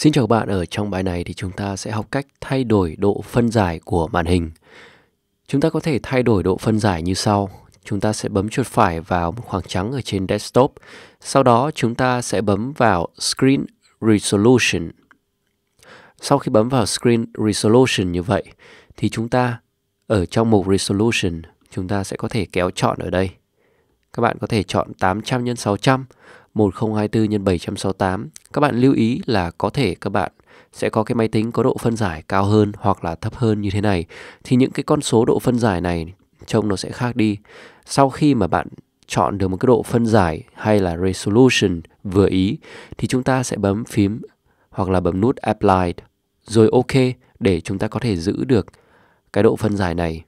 Xin chào các bạn, ở trong bài này thì chúng ta sẽ học cách thay đổi độ phân giải của màn hình. Chúng ta có thể thay đổi độ phân giải như sau. Chúng ta sẽ bấm chuột phải vào một khoảng trắng ở trên desktop. Sau đó chúng ta sẽ bấm vào Screen Resolution. Sau khi bấm vào Screen Resolution như vậy thì chúng ta ở trong mục Resolution chúng ta sẽ có thể kéo chọn ở đây. Các bạn có thể chọn 800 x 600 1024 x 768. Các bạn lưu ý là có thể các bạn sẽ có cái máy tính có độ phân giải cao hơn hoặc là thấp hơn như thế này thì những cái con số độ phân giải này trông nó sẽ khác đi. Sau khi mà bạn chọn được một cái độ phân giải hay là resolution vừa ý thì chúng ta sẽ bấm phím hoặc là bấm nút apply rồi ok để chúng ta có thể giữ được cái độ phân giải này